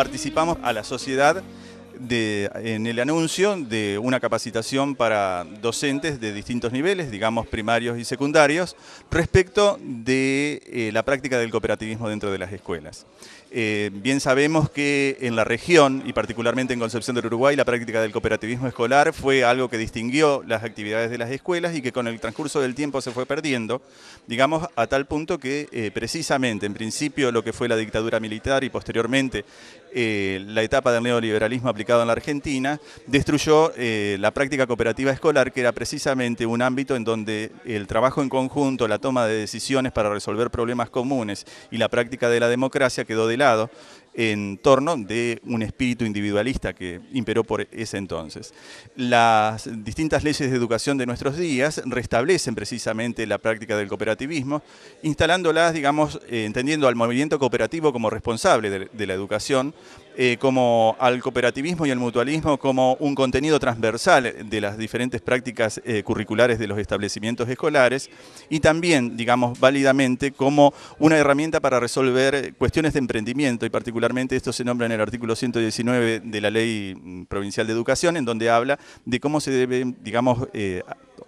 participamos a la sociedad en el anuncio de una capacitación para docentes de distintos niveles, digamos primarios y secundarios, respecto de eh, la práctica del cooperativismo dentro de las escuelas. Eh, bien sabemos que en la región, y particularmente en Concepción del Uruguay, la práctica del cooperativismo escolar fue algo que distinguió las actividades de las escuelas y que con el transcurso del tiempo se fue perdiendo, digamos, a tal punto que eh, precisamente, en principio, lo que fue la dictadura militar y posteriormente eh, la etapa del neoliberalismo aplicado en la Argentina, destruyó eh, la práctica cooperativa escolar, que era precisamente un ámbito en donde el trabajo en conjunto, la toma de decisiones para resolver problemas comunes y la práctica de la democracia quedó de lado en torno de un espíritu individualista que imperó por ese entonces. Las distintas leyes de educación de nuestros días restablecen precisamente la práctica del cooperativismo, instalándolas, digamos, eh, entendiendo al movimiento cooperativo como responsable de la educación, eh, como al cooperativismo y al mutualismo como un contenido transversal de las diferentes prácticas eh, curriculares de los establecimientos escolares y también, digamos, válidamente como una herramienta para resolver cuestiones de emprendimiento y particularmente esto se nombra en el artículo 119 de la Ley mm, Provincial de Educación en donde habla de cómo se debe, digamos, eh,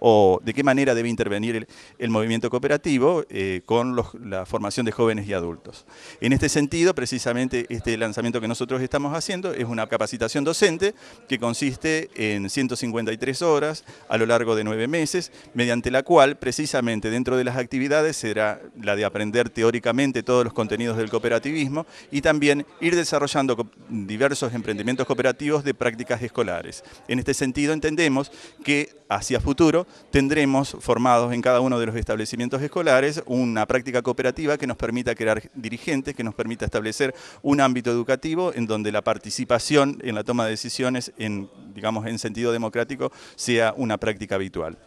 o de qué manera debe intervenir el, movimiento cooperativo eh, con la formación de jóvenes y adultos. En este sentido, precisamente este lanzamiento que nosotros estamos haciendo es una capacitación docente que consiste en 153 horas a lo largo de nueve meses, mediante la cual precisamente dentro de las actividades será la de aprender teóricamente todos los contenidos del cooperativismo y también ir desarrollando diversos emprendimientos cooperativos de prácticas escolares. En este sentido entendemos que hacia futuro tendremos formados en cada uno de los establecimientos escolares una práctica cooperativa que nos permita crear dirigentes, que nos permita establecer un ámbito educativo en donde la participación en la toma de decisiones en, digamos, en sentido democrático sea una práctica habitual.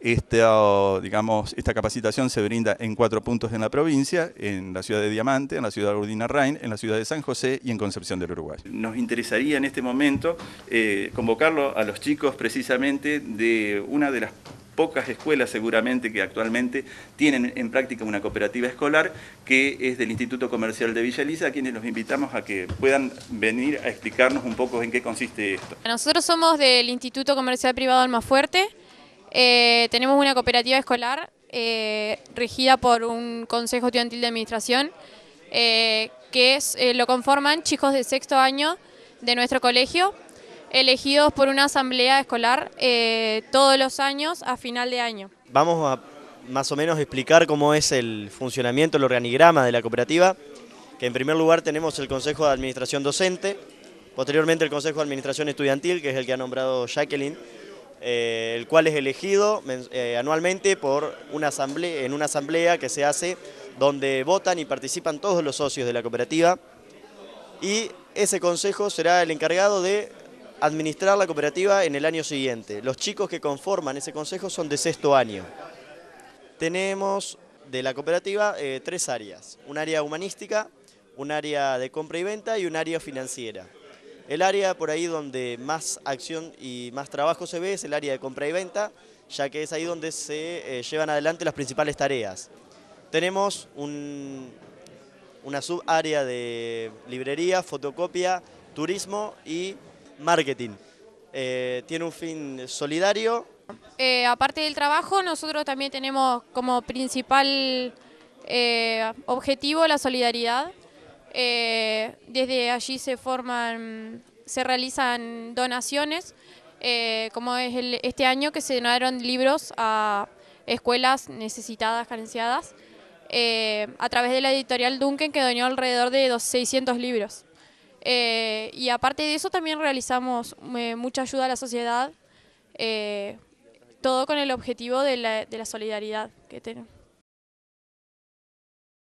Esta, digamos, esta capacitación se brinda en cuatro puntos en la provincia, en la ciudad de Diamante, en la ciudad de Urdina Rain, en la ciudad de San José y en Concepción del Uruguay. Nos interesaría en este momento eh, convocarlo a los chicos precisamente de una de las pocas escuelas seguramente que actualmente tienen en práctica una cooperativa escolar, que es del Instituto Comercial de Villa Elisa, a quienes los invitamos a que puedan venir a explicarnos un poco en qué consiste esto. Nosotros somos del Instituto Comercial Privado más fuerte. Eh, tenemos una cooperativa escolar eh, regida por un Consejo Estudiantil de Administración, eh, que lo conforman chicos de sexto año de nuestro colegio, elegidos por una asamblea escolar eh, todos los años a final de año. Vamos a más o menos explicar cómo es el funcionamiento, el organigrama de la cooperativa, que en primer lugar tenemos el Consejo de Administración Docente, posteriormente el Consejo de Administración Estudiantil, que es el que ha nombrado Jacqueline, eh, el cual es elegido eh, anualmente por una asamblea, en una asamblea que se hace donde votan y participan todos los socios de la cooperativa y ese consejo será el encargado de administrar la cooperativa en el año siguiente. Los chicos que conforman ese consejo son de sexto año. Tenemos de la cooperativa eh, tres áreas, un área humanística, un área de compra y venta y un área financiera. El área por ahí donde más acción y más trabajo se ve es el área de compra y venta, ya que es ahí donde se eh, llevan adelante las principales tareas. Tenemos un, una subárea de librería, fotocopia, turismo y marketing. Eh, tiene un fin solidario. Eh, aparte del trabajo, nosotros también tenemos como principal eh, objetivo la solidaridad. desde allí se forman, se realizan donaciones, como es este año que se donaron libros a escuelas necesitadas, carenciadas, a través de la editorial Duncan que donó alrededor de 600 libros. Eh, y aparte de eso también realizamos eh, mucha ayuda a la sociedad, eh, todo con el objetivo de la, de la solidaridad que tenemos.